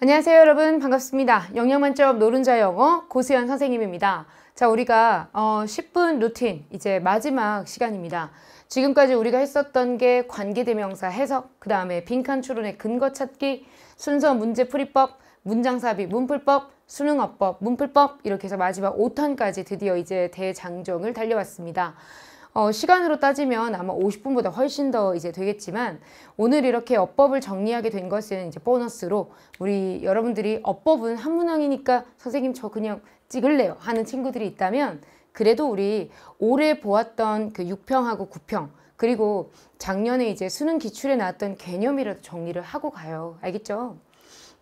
안녕하세요 여러분 반갑습니다 영양만점 노른자 영어 고수연 선생님입니다 자 우리가 어, 10분 루틴 이제 마지막 시간입니다 지금까지 우리가 했었던 게 관계대명사 해석 그 다음에 빈칸 추론의 근거 찾기 순서 문제 풀이법 문장삽입 문풀법 수능어법 문풀법 이렇게 해서 마지막 5탄까지 드디어 이제 대장정을 달려왔습니다 어, 시간으로 따지면 아마 50분보다 훨씬 더 이제 되겠지만 오늘 이렇게 어법을 정리하게 된 것은 이제 보너스로 우리 여러분들이 어법은 한문왕이니까 선생님 저 그냥 찍을래요 하는 친구들이 있다면 그래도 우리 올해 보았던 그 6평하고 9평 그리고 작년에 이제 수능 기출에 나왔던 개념이라도 정리를 하고 가요. 알겠죠?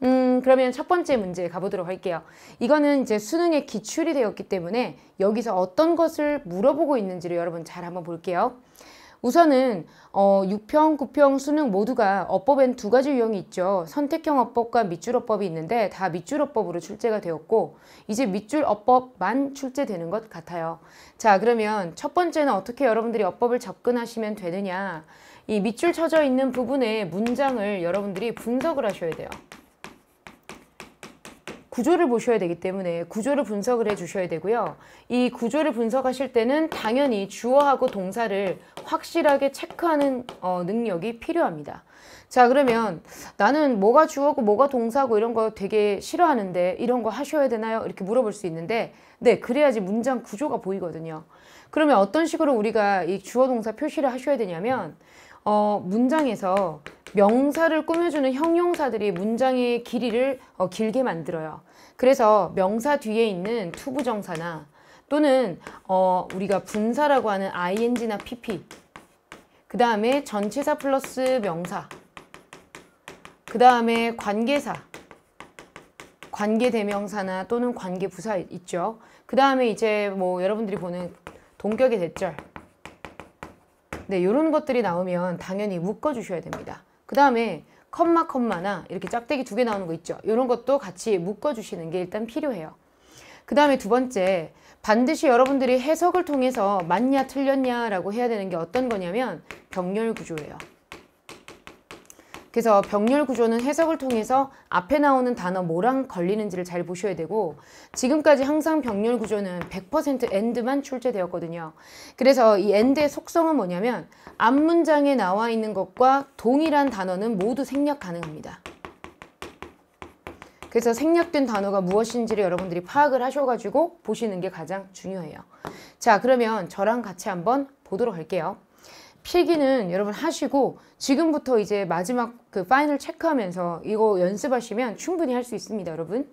음 그러면 첫 번째 문제 가보도록 할게요. 이거는 이제 수능의 기출이 되었기 때문에 여기서 어떤 것을 물어보고 있는지를 여러분 잘 한번 볼게요. 우선은 어, 6평, 9평, 수능 모두가 어법엔 두 가지 유형이 있죠. 선택형 어법과 밑줄 어법이 있는데 다 밑줄 어법으로 출제가 되었고 이제 밑줄 어법만 출제되는 것 같아요. 자 그러면 첫 번째는 어떻게 여러분들이 어법을 접근하시면 되느냐 이 밑줄 쳐져 있는 부분의 문장을 여러분들이 분석을 하셔야 돼요. 구조를 보셔야 되기 때문에 구조를 분석을 해 주셔야 되고요. 이 구조를 분석하실 때는 당연히 주어하고 동사를 확실하게 체크하는 어, 능력이 필요합니다. 자 그러면 나는 뭐가 주어고 뭐가 동사고 이런 거 되게 싫어하는데 이런 거 하셔야 되나요? 이렇게 물어볼 수 있는데 네 그래야지 문장 구조가 보이거든요. 그러면 어떤 식으로 우리가 이 주어 동사 표시를 하셔야 되냐면 어, 문장에서 명사를 꾸며주는 형용사들이 문장의 길이를 어, 길게 만들어요. 그래서 명사 뒤에 있는 투부정사나 또는 어, 우리가 분사라고 하는 ing나 pp 그 다음에 전체사 플러스 명사 그 다음에 관계사 관계대명사나 또는 관계부사 있죠. 그 다음에 이제 뭐 여러분들이 보는 동격의 대절 네, 이런 것들이 나오면 당연히 묶어주셔야 됩니다. 그 다음에 컴마 컴마나 이렇게 짝대기 두 개 나오는 거 있죠. 이런 것도 같이 묶어주시는 게 일단 필요해요. 그 다음에 두 번째 반드시 여러분들이 해석을 통해서 맞냐 틀렸냐라고 해야 되는 게 어떤 거냐면 병렬 구조예요. 그래서 병렬 구조는 해석을 통해서 앞에 나오는 단어 뭐랑 걸리는지를 잘 보셔야 되고 지금까지 항상 병렬 구조는 100% end만 출제되었거든요. 그래서 이 end의 속성은 뭐냐면 앞 문장에 나와 있는 것과 동일한 단어는 모두 생략 가능합니다. 그래서 생략된 단어가 무엇인지를 여러분들이 파악을 하셔가지고 보시는 게 가장 중요해요. 자 그러면 저랑 같이 한번 보도록 할게요. 필기는 여러분 하시고 지금부터 이제 마지막 그 파이널 체크하면서 이거 연습하시면 충분히 할 수 있습니다 여러분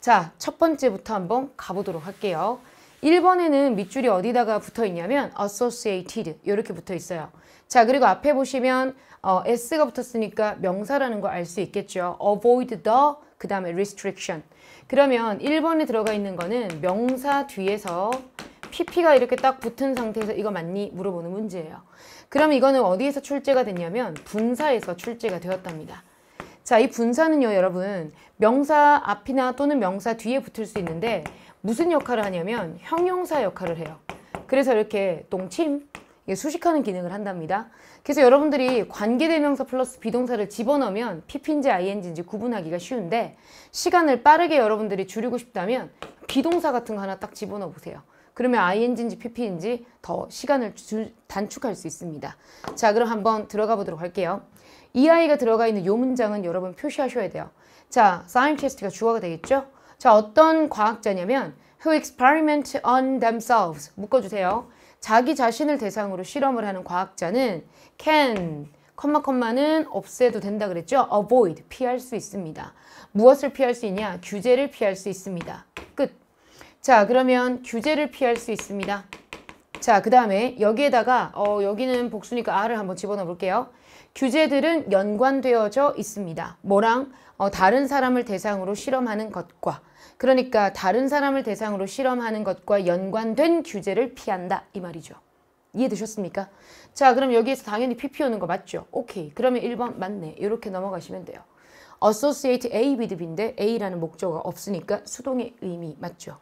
자 첫 번째부터 한번 가보도록 할게요 1번에는 밑줄이 어디다가 붙어 있냐면 associated 이렇게 붙어 있어요 자 그리고 앞에 보시면 어, s가 붙었으니까 명사라는 거 알 수 있겠죠 avoid the 그 다음에 restriction 그러면 1번에 들어가 있는 거는 명사 뒤에서 pp가 이렇게 딱 붙은 상태에서 이거 맞니? 물어보는 문제예요 그럼 이거는 어디에서 출제가 됐냐면 분사에서 출제가 되었답니다. 자, 이 분사는요, 여러분 명사 앞이나 또는 명사 뒤에 붙을 수 있는데 무슨 역할을 하냐면 형용사 역할을 해요. 그래서 이렇게 동침, 수식하는 기능을 한답니다. 그래서 여러분들이 관계대명사 플러스 비동사를 집어넣으면 PP인지 ING인지 구분하기가 쉬운데 시간을 빠르게 여러분들이 줄이고 싶다면 비동사 같은 거 하나 딱 집어넣어 보세요. 그러면 ing인지 pp인지 더 시간을 주, 단축할 수 있습니다. 자 그럼 한번 들어가 보도록 할게요. 이 아이가 들어가 있는 요 문장은 여러분 표시하셔야 돼요. 자, scientist가 주어가 되겠죠? 자, 어떤 과학자냐면 who experiment on themselves 묶어주세요. 자기 자신을 대상으로 실험을 하는 과학자는 can, 컴마 컴마는 없애도 된다 그랬죠? avoid, 피할 수 있습니다. 무엇을 피할 수 있냐? 규제를 피할 수 있습니다. 끝! 자 그러면 규제를 피할 수 있습니다. 자그 다음에 여기에다가 어, 여기는 복수니까 R을 한번 집어넣어 볼게요. 규제들은 연관되어져 있습니다. 뭐랑? 어, 다른 사람을 대상으로 실험하는 것과 그러니까 다른 사람을 대상으로 실험하는 것과 연관된 규제를 피한다 이 말이죠. 이해되셨습니까? 자 그럼 여기에서 당연히 p 피 오는 거 맞죠? 오케이 그러면 1번 맞네 이렇게 넘어가시면 돼요. associate A, B, B인데 A라는 목적어 없으니까 수동의 의미 맞죠?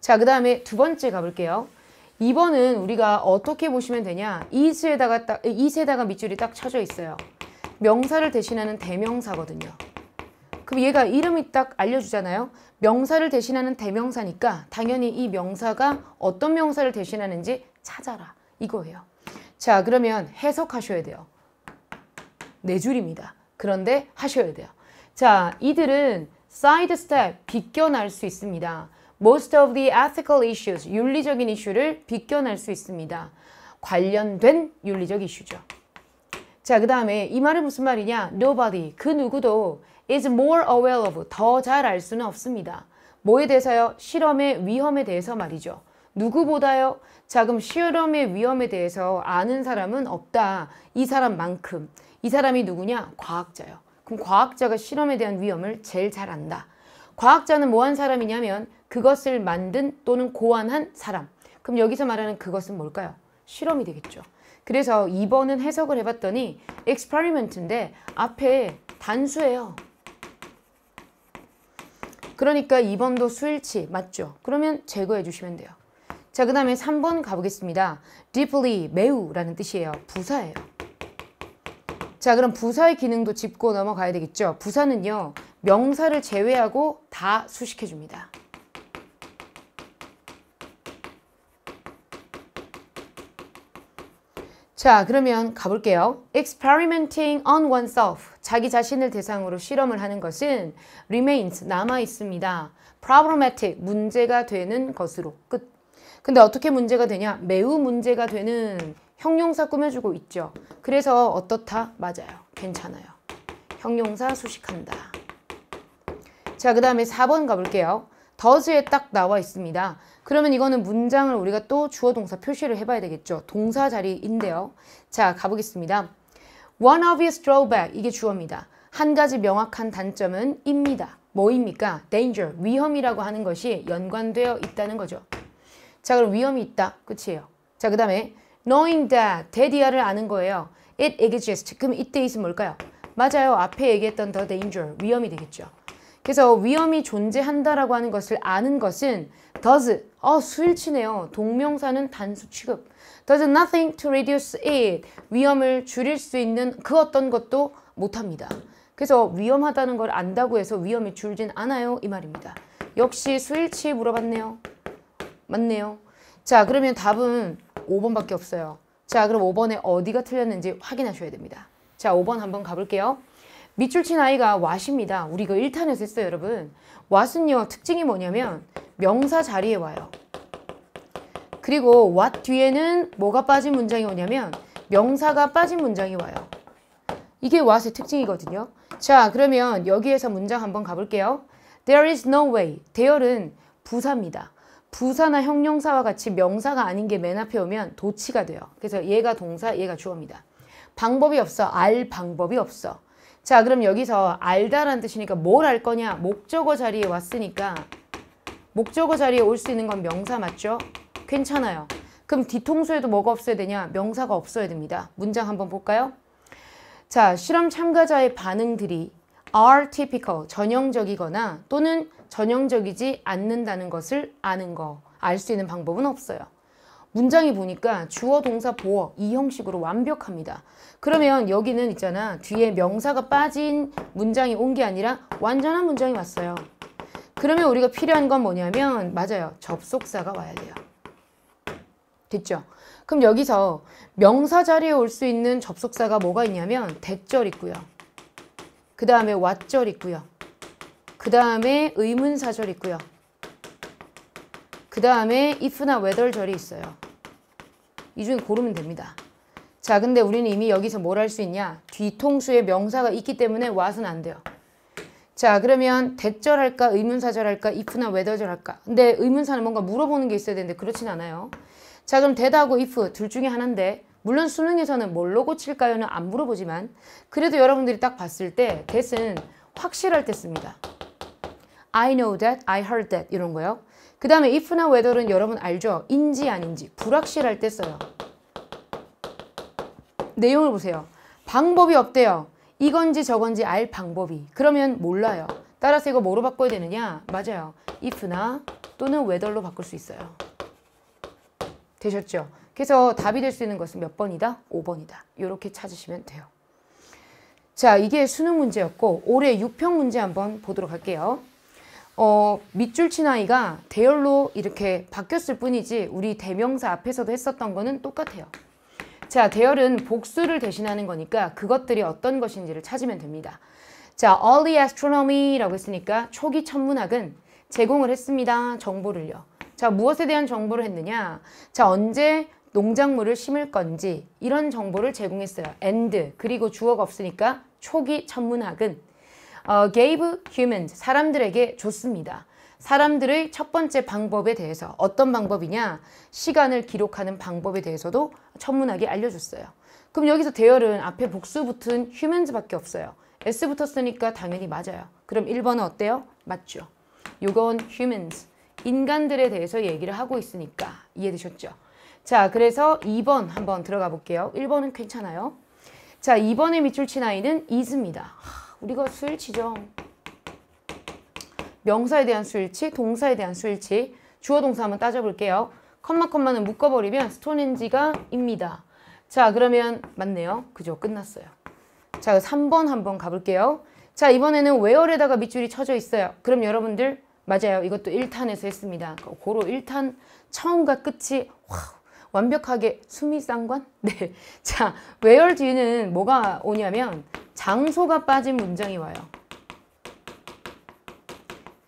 자, 그 다음에 두 번째 가볼게요. 2번은 우리가 어떻게 보시면 되냐. 이스에다가 딱, 이스에다가 밑줄이 딱 쳐져 있어요. 명사를 대신하는 대명사거든요. 그럼 얘가 이름이 딱 알려주잖아요. 명사를 대신하는 대명사니까 당연히 이 명사가 어떤 명사를 대신하는지 찾아라. 이거예요. 자 그러면 해석하셔야 돼요. 네 줄입니다. 그런데 하셔야 돼요. 자 이들은 사이드 스텝 빗겨날 수 있습니다. most of the ethical issues, 윤리적인 이슈를 비껴낼 수 있습니다. 관련된 윤리적 이슈죠. 자, 그 다음에 이 말은 무슨 말이냐? Nobody, 그 누구도 is more aware of, 더 잘 알 수는 없습니다. 뭐에 대해서요? 실험의 위험에 대해서 말이죠. 누구보다요? 자, 그럼 실험의 위험에 대해서 아는 사람은 없다. 이 사람만큼. 이 사람이 누구냐? 과학자요. 그럼 과학자가 실험에 대한 위험을 제일 잘 안다. 과학자는 뭐한 사람이냐면 그것을 만든 또는 고안한 사람. 그럼 여기서 말하는 그것은 뭘까요? 실험이 되겠죠. 그래서 2번은 해석을 해봤더니 experiment인데 앞에 단수예요. 그러니까 2번도 수일치 맞죠? 그러면 제거해 주시면 돼요. 자, 그 다음에 3번 가보겠습니다. deeply, 매우 라는 뜻이에요. 부사예요. 자, 그럼 부사의 기능도 짚고 넘어가야 되겠죠? 부사는요, 명사를 제외하고 다 수식해줍니다. 자 그러면 가볼게요. Experimenting on oneself 자기 자신을 대상으로 실험을 하는 것은 remains 남아있습니다. problematic 문제가 되는 것으로 끝. 근데 어떻게 문제가 되냐? 매우 문제가 되는 형용사 꾸며주고 있죠. 그래서 어떻다? 맞아요. 괜찮아요. 형용사 수식한다. 자, 그 다음에 4번 가볼게요. d o e s 에딱 나와 있습니다. 그러면 이거는 문장을 우리가 또 주어 동사 표시를 해봐야 되겠죠. 동사 자리인데요. 자, 가보겠습니다. One obvious drawback, 이게 주어입니다. 한 가지 명확한 단점은 입니다. 뭐입니까? danger, 위험이라고 하는 것이 연관되어 있다는 거죠. 자, 그럼 위험이 있다. 끝이에요. 자, 그 다음에 knowing that, 대디아를 아는 거예요. it exists. 그럼 이때 있으면 뭘까요? 맞아요. 앞에 얘기했던 더 danger, 위험이 되겠죠. 그래서 위험이 존재한다라고 하는 것을 아는 것은 does, 어 수일치네요. 동명사는 단수 취급. does nothing to reduce it. 위험을 줄일 수 있는 그 어떤 것도 못합니다. 그래서 위험하다는 걸 안다고 해서 위험이 줄진 않아요. 이 말입니다. 역시 수일치 물어봤네요. 맞네요. 자 그러면 답은 5번밖에 없어요. 자 그럼 5번에 어디가 틀렸는지 확인하셔야 됩니다. 자 5번 한번 가볼게요. 밑줄 친 아이가 왓입니다. 우리 이거 1탄에서 했어요, 여러분. 왓은요, 특징이 뭐냐면 명사 자리에 와요. 그리고 w 뒤에는 뭐가 빠진 문장이 오냐면 명사가 빠진 문장이 와요. 이게 w 의 특징이거든요. 자, 그러면 여기에서 문장 한번 가볼게요. There is no way. 대열은 부사입니다. 부사나 형용사와 같이 명사가 아닌 게 맨 앞에 오면 도치가 돼요. 그래서 얘가 동사, 얘가 주어입니다. 방법이 없어. 알 방법이 없어. 자 그럼 여기서 알다라는 뜻이니까 뭘 알 거냐 목적어 자리에 왔으니까 목적어 자리에 올 수 있는 건 명사 맞죠? 괜찮아요. 그럼 뒤통수에도 뭐가 없어야 되냐? 명사가 없어야 됩니다. 문장 한번 볼까요? 자, 실험 참가자의 반응들이 are typical, 전형적이거나 또는 전형적이지 않는다는 것을 아는 거, 알 수 있는 방법은 없어요. 문장이 보니까 주어 동사 보어 이 형식으로 완벽합니다. 그러면 여기는 있잖아 뒤에 명사가 빠진 문장이 온 게 아니라 완전한 문장이 왔어요. 그러면 우리가 필요한 건 뭐냐면 맞아요. 접속사가 와야 돼요. 됐죠? 그럼 여기서 명사 자리에 올 수 있는 접속사가 뭐가 있냐면 대절 있고요. 그 다음에 왓절 있고요. 그 다음에 의문사절 있고요. 그 다음에 if나 whether 절이 있어요. 이 중에 고르면 됩니다. 자 근데 우리는 이미 여기서 뭘 할 수 있냐 뒤통수에 명사가 있기 때문에 what은 안 돼요. 자 그러면 대절할까 의문사절할까 if나 whether절할까 근데 의문사는 뭔가 물어보는 게 있어야 되는데 그렇진 않아요. 자 그럼 대답하고 if 둘 중에 하나인데 물론 수능에서는 뭘로 고칠까요는 안 물어보지만 그래도 여러분들이 딱 봤을 때 that은 확실할 때 씁니다. I know that, I heard that 이런 거요. 그 다음에 if나 w h e t h e r 은 여러분 알죠? 인지 아닌지 불확실할 때 써요. 내용을 보세요. 방법이 없대요. 이건지 저건지 알 방법이. 그러면 몰라요. 따라서 이거 뭐로 바꿔야 되느냐? 맞아요. if나 또는 whether로 바꿀 수 있어요. 되셨죠? 그래서 답이 될 수 있는 것은 몇 번이다? 5번이다. 이렇게 찾으시면 돼요. 자, 이게 수능 문제였고 올해 6평 문제 한번 보도록 할게요. 어, 밑줄 친 아이가 대열로 이렇게 바뀌었을 뿐이지 우리 대명사 앞에서도 했었던 거는 똑같아요. 자, 대열은 복수를 대신하는 거니까 그것들이 어떤 것인지를 찾으면 됩니다. 자, early astronomy라고 했으니까 초기 천문학은 제공을 했습니다. 정보를요. 자, 무엇에 대한 정보를 했느냐? 자, 언제 농작물을 심을 건지 이런 정보를 제공했어요. and 그리고 주어가 없으니까 초기 천문학은 어, gave humans, 사람들에게 줬습니다. 사람들의 첫 번째 방법에 대해서 어떤 방법이냐 시간을 기록하는 방법에 대해서도 천문학이 알려줬어요. 그럼 여기서 대열은 앞에 복수 붙은 humans밖에 없어요. s 붙었으니까 당연히 맞아요. 그럼 1번은 어때요? 맞죠. 요건 humans, 인간들에 대해서 얘기를 하고 있으니까 이해되셨죠? 자, 그래서 2번 한번 들어가 볼게요. 1번은 괜찮아요. 자, 2번에 밑줄 친 아이는 is입니다. 우리가 수일치죠. 명사에 대한 수일치, 동사에 대한 수일치, 주어 동사 한번 따져볼게요. 컴마 컴마는 묶어버리면 스톤엔지가 입니다. 자 그러면 맞네요. 그죠? 끝났어요. 자 3번 한번 가볼게요. 자 이번에는 웨어에다가 밑줄이 쳐져 있어요. 그럼 여러분들 맞아요. 이것도 1탄에서 했습니다. 고로 1탄 처음과 끝이 와, 완벽하게 수미상관? 네. 자, 외열 뒤는 뭐가 오냐면 장소가 빠진 문장이 와요.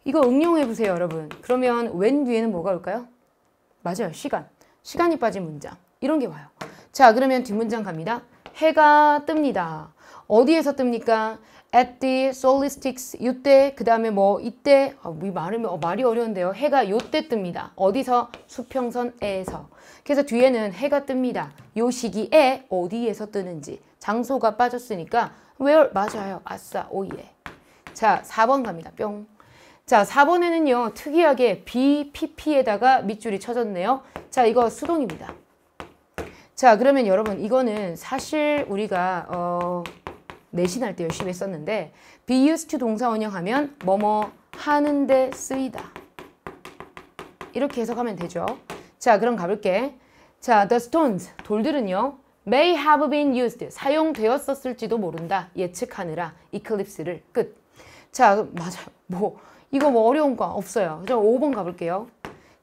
이거 응용해 보세요, 여러분. 그러면 웬 뒤에는 뭐가 올까요? 맞아요, 시간. 시간이 빠진 문장. 이런 게 와요. 자, 그러면 뒷문장 갑니다. 해가 뜹니다. 어디에서 뜹니까? At the solstice, 이때, 그 다음에 뭐, 이때, 아, 이 말이, 어, 말이 어려운데요. 해가 요때 뜹니다. 어디서? 수평선에서. 그래서 뒤에는 해가 뜹니다. 요 시기에 어디에서 뜨는지. 장소가 빠졌으니까 where 맞아요. 아싸. 오예. 자, 4번 갑니다. 뿅. 자, 4번에는요. 특이하게 BPP에다가 밑줄이 쳐졌네요. 자, 이거 수동입니다. 자, 그러면 여러분 이거는 사실 우리가 어, 내신할 때 열심히 했었는데 be used to 동사원형 하면 뭐뭐 하는데 쓰이다. 이렇게 해석하면 되죠. 자, 그럼 가볼게. 자, the stones, 돌들은요. may have been used 사용되었었을지도 모른다 예측하느라 eclipse를 끝. 자 맞아 뭐 이거 뭐 어려운 거 없어요. 그럼 5번 가볼게요.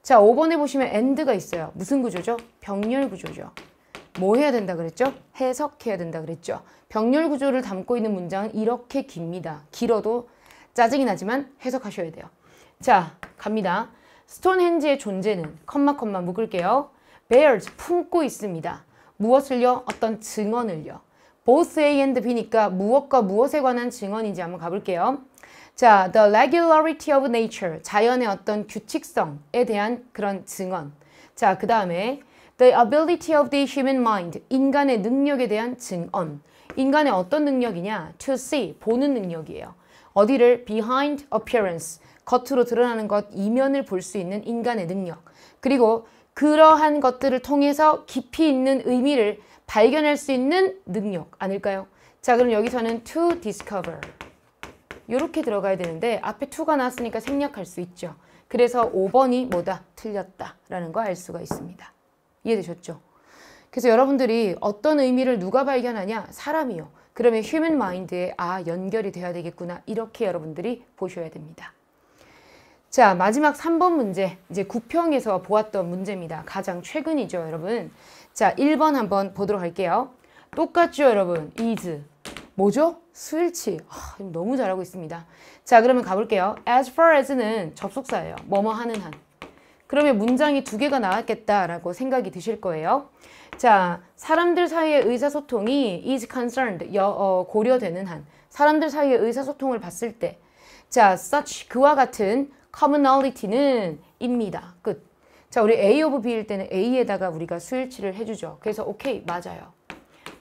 자 5번에 보시면 and가 있어요. 무슨 구조죠? 병렬 구조죠. 뭐 해야 된다 그랬죠? 해석해야 된다 그랬죠. 병렬 구조를 담고 있는 문장은 이렇게 깁니다. 길어도 짜증이 나지만 해석하셔야 돼요. 자 갑니다. 스톤헨지의 존재는 컴마 컴마 묶을게요. bears 품고 있습니다. 무엇을요? 어떤 증언을요. both A and B니까 무엇과 무엇에 관한 증언인지 한번 가볼게요. 자, the regularity of nature, 자연의 어떤 규칙성에 대한 그런 증언. 자, 그 다음에 the ability of the human mind, 인간의 능력에 대한 증언. 인간의 어떤 능력이냐? to see, 보는 능력이에요. 어디를 behind appearance, 겉으로 드러나는 것, 이면을 볼 수 있는 인간의 능력. 그리고 그러한 것들을 통해서 깊이 있는 의미를 발견할 수 있는 능력 아닐까요? 자 그럼 여기서는 to discover 이렇게 들어가야 되는데 앞에 to가 나왔으니까 생략할 수 있죠. 그래서 5번이 뭐다? 틀렸다라는 거 알 수가 있습니다. 이해되셨죠? 그래서 여러분들이 어떤 의미를 누가 발견하냐? 사람이요. 그러면 휴먼 마인드에 아 연결이 돼야 되겠구나 이렇게 여러분들이 보셔야 됩니다. 자 마지막 3번 문제 이제 구평에서 보았던 문제입니다. 가장 최근이죠 여러분. 자 1번 한번 보도록 할게요. 똑같죠 여러분. is 뭐죠? 스위치. 아, 너무 잘하고 있습니다. 자 그러면 가볼게요. as far as는 접속사예요. 뭐뭐 하는 한. 그러면 문장이 두 개가 나왔겠다라고 생각이 드실 거예요. 자, 사람들 사이의 의사소통이 is concerned, 여, 어, 고려되는 한. 사람들 사이의 의사소통을 봤을 때. 자, such, 그와 같은 commonality는 입니다. 끝. 자, 우리 A of B일 때는 A에다가 우리가 수일치를 해주죠. 그래서 오케이, 맞아요.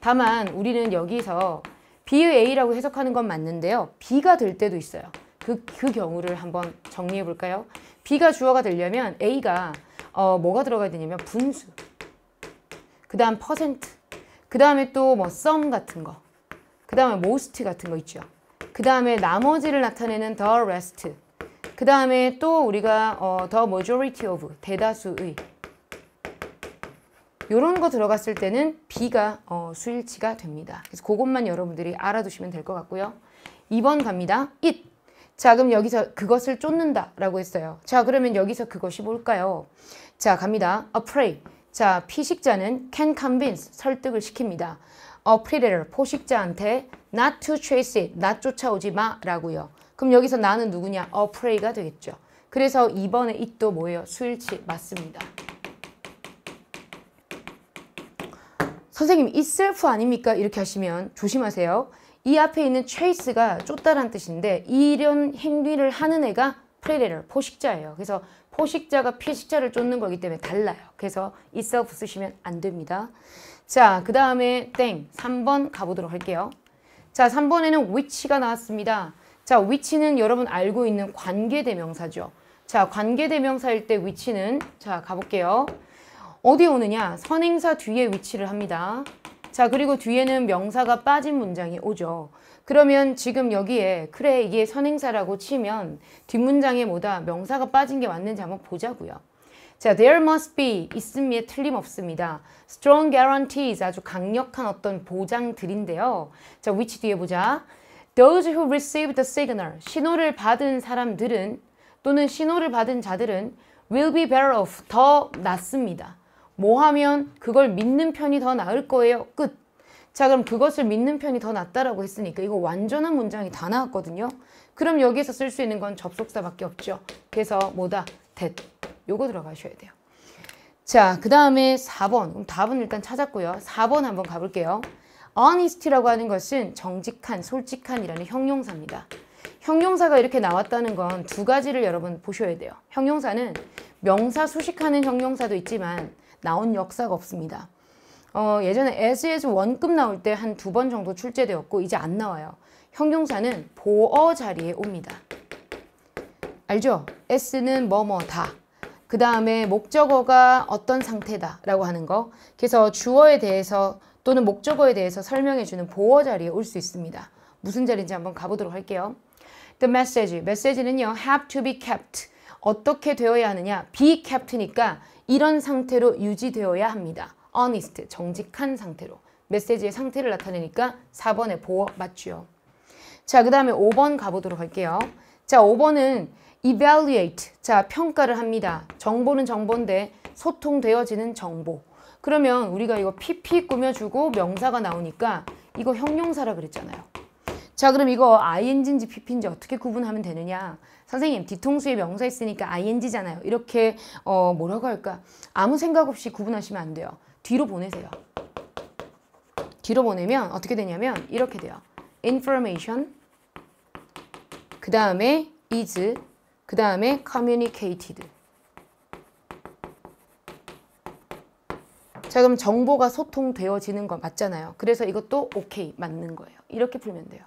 다만 우리는 여기서 B의 A라고 해석하는 건 맞는데요. B가 될 때도 있어요. 그, 그 경우를 한번 정리해 볼까요? B가 주어가 되려면 A가 어, 뭐가 들어가야 되냐면 분수, 그 다음 퍼센트, 그 다음에 또 뭐 썸 같은 거, 그 다음에 most 같은 거 있죠. 그 다음에 나머지를 나타내는 the rest, 그 다음에 또 우리가 어, the majority of, 대다수의 이런 거 들어갔을 때는 B가 어, 수일치가 됩니다. 그래서 그것만 여러분들이 알아두시면 될 것 같고요. 2번 갑니다. it. 자 그럼 여기서 그것을 쫓는다 라고 했어요. 자 그러면 여기서 그것이 뭘까요? 자 갑니다. a prey. 자 피식자는 can convince, 설득을 시킵니다. a predator, 포식자한테 not to chase it, 나 쫓아오지 마라고요. 그럼 여기서 나는 누구냐? 어 p 레이가 되겠죠. 그래서 이번에 it도 뭐예요? 수일치 맞습니다. 선생님 itself 아닙니까? 이렇게 하시면 조심하세요. 이 앞에 있는 chase가 쫓다란 뜻인데 이런 행위를 하는 애가 predator, 포식자예요. 그래서 포식자가 피식자를 쫓는 거기 때문에 달라요. 그래서 itself 쓰시면 안 됩니다. 자, 그 다음에 땡. 3번 가보도록 할게요. 자, 3번에는 which가 나왔습니다. 자, 위치는 여러분 알고 있는 관계대명사죠. 자, 관계대명사일 때 위치는 자, 가볼게요. 어디에 오느냐? 선행사 뒤에 위치를 합니다. 자, 그리고 뒤에는 명사가 빠진 문장이 오죠. 그러면 지금 여기에 그래 이게 선행사라고 치면 뒷문장에 뭐다 명사가 빠진 게 맞는지 한번 보자고요. 자, there must be 있음에 틀림없습니다. strong guarantees 아주 강력한 어떤 보장들인데요. 자, which 뒤에 보자. Those who received the signal, 신호를 받은 사람들은 또는 신호를 받은 자들은 will be better off, 더 낫습니다. 뭐 하면 그걸 믿는 편이 더 나을 거예요. 끝. 자 그럼 그것을 믿는 편이 더 낫다라고 했으니까 이거 완전한 문장이 다 나왔거든요. 그럼 여기서쓸 수 있는 건 접속사밖에 없죠. 그래서 뭐다? that. 요거 들어가셔야 돼요. 자, 그 다음에 4번. 그럼 답은 일단 찾았고요. 4번 한번 가볼게요. h o n e s t 라고 하는 것은 정직한, 솔직한이라는 형용사입니다. 형용사가 이렇게 나왔다는 건 두 가지를 여러분 보셔야 돼요. 형용사는 명사 수식하는 형용사도 있지만 나온 역사가 없습니다. 어, 예전에 s s 원급 나올 때 한 두 번 정도 출제되었고 이제 안 나와요. 형용사는 보어 자리에 옵니다. 알죠? s는 뭐뭐 다. 그 다음에 목적어가 어떤 상태다 라고 하는 거. 그래서 주어에 대해서 또는 목적어에 대해서 설명해주는 보어 자리에 올 수 있습니다. 무슨 자리인지 한번 가보도록 할게요. The message, 메시지는요. have to be kept. 어떻게 되어야 하느냐. be kept니까 이런 상태로 유지되어야 합니다. honest, 정직한 상태로. 메시지의 상태를 나타내니까 4번의 보어 맞죠. 자, 그 다음에 5번 가보도록 할게요. 자, 5번은 evaluate. 자, 평가를 합니다. 정보는 정보인데 소통되어지는 정보. 그러면 우리가 이거 PP 꾸며주고 명사가 나오니까 이거 형용사라 그랬잖아요. 자 그럼 이거 ing인지 pp인지 어떻게 구분하면 되느냐 선생님 뒤통수에 명사 있으니까 ing잖아요 이렇게 어 뭐라고 할까 아무 생각 없이 구분하시면 안 돼요 뒤로 보내세요 뒤로 보내면 어떻게 되냐면 이렇게 돼요 information 그 다음에 is 그 다음에 communicated 자 그럼 정보가 소통되어지는 거 맞잖아요. 그래서 이것도 오케이 맞는 거예요. 이렇게 풀면 돼요.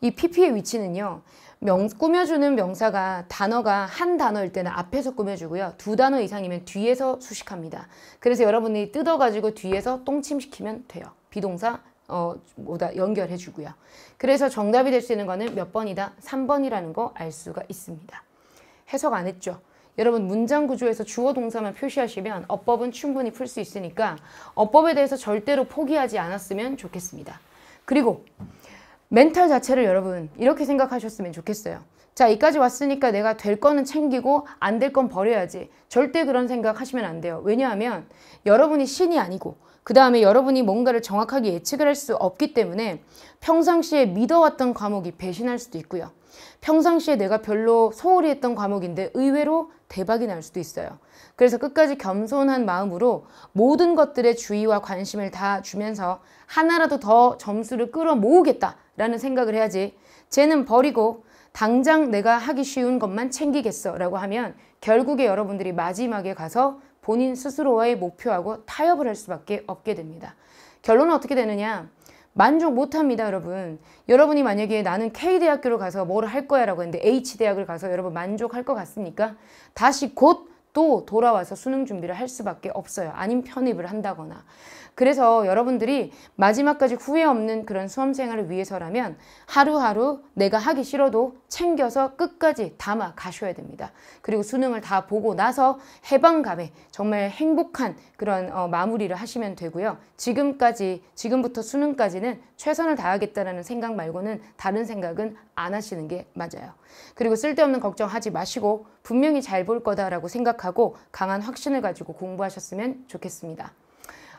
이 PP의 위치는요. 명, 꾸며주는 명사가 단어가 한 단어일 때는 앞에서 꾸며주고요. 두 단어 이상이면 뒤에서 수식합니다. 그래서 여러분이 뜯어가지고 뒤에서 똥침시키면 돼요. 비동사 어, 뭐다 연결해 주고요. 그래서 정답이 될 수 있는 거는 몇 번이다? 3번이라는 거 알 수가 있습니다. 해석 안 했죠? 여러분 문장 구조에서 주어 동사만 표시하시면 어법은 충분히 풀 수 있으니까 어법에 대해서 절대로 포기하지 않았으면 좋겠습니다. 그리고 멘탈 자체를 여러분 이렇게 생각하셨으면 좋겠어요. 자, 이까지 왔으니까 내가 될 거는 챙기고 안 될 건 버려야지. 절대 그런 생각 하시면 안 돼요. 왜냐하면 여러분이 신이 아니고 그 다음에 여러분이 뭔가를 정확하게 예측을 할 수 없기 때문에 평상시에 믿어왔던 과목이 배신할 수도 있고요. 평상시에 내가 별로 소홀히 했던 과목인데 의외로 대박이 날 수도 있어요. 그래서 끝까지 겸손한 마음으로 모든 것들의 주의와 관심을 다 주면서 하나라도 더 점수를 끌어 모으겠다라는 생각을 해야지 쟤는 버리고 당장 내가 하기 쉬운 것만 챙기겠어 라고 하면 결국에 여러분들이 마지막에 가서 본인 스스로와의 목표하고 타협을 할 수밖에 없게 됩니다. 결론은 어떻게 되느냐? 만족 못합니다 여러분 여러분이 만약에 나는 K대학교를 가서 뭐를 할 거야 라고 했는데 H대학을 가서 여러분 만족할 것 같습니까? 다시 곧또 돌아와서 수능 준비를 할 수밖에 없어요. 아님 편입을 한다거나. 그래서 여러분들이 마지막까지 후회 없는 그런 수험생활을 위해서라면 하루하루 내가 하기 싫어도 챙겨서 끝까지 담아 가셔야 됩니다. 그리고 수능을 다 보고 나서 해방감에 정말 행복한 그런 어, 마무리를 하시면 되고요. 지금까지 지금부터 수능까지는 최선을 다하겠다는 생각 말고는 다른 생각은 안 하시는 게 맞아요. 그리고 쓸데없는 걱정하지 마시고 분명히 잘 볼 거다라고 생각하고 강한 확신을 가지고 공부하셨으면 좋겠습니다.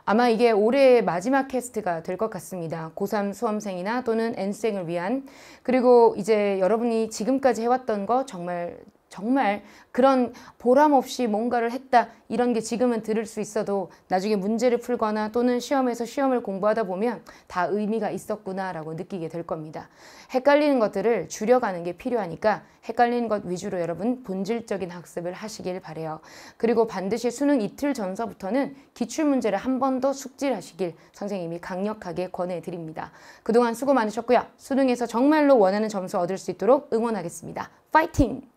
아마 이게 올해의 마지막 캐스트가 될 것 같습니다. 고3 수험생이나 또는 N생을 위한 그리고 이제 여러분이 지금까지 해왔던 거 정말 정말 그런 보람 없이 뭔가를 했다 이런 게 지금은 들을 수 있어도 나중에 문제를 풀거나 또는 시험에서 시험을 공부하다 보면 다 의미가 있었구나라고 느끼게 될 겁니다. 헷갈리는 것들을 줄여가는 게 필요하니까 헷갈리는 것 위주로 여러분 본질적인 학습을 하시길 바래요. 그리고 반드시 수능 이틀 전서부터는 기출문제를 한 번 더 숙지를 하시길 선생님이 강력하게 권해드립니다. 그동안 수고 많으셨고요. 수능에서 정말로 원하는 점수 얻을 수 있도록 응원하겠습니다. 파이팅!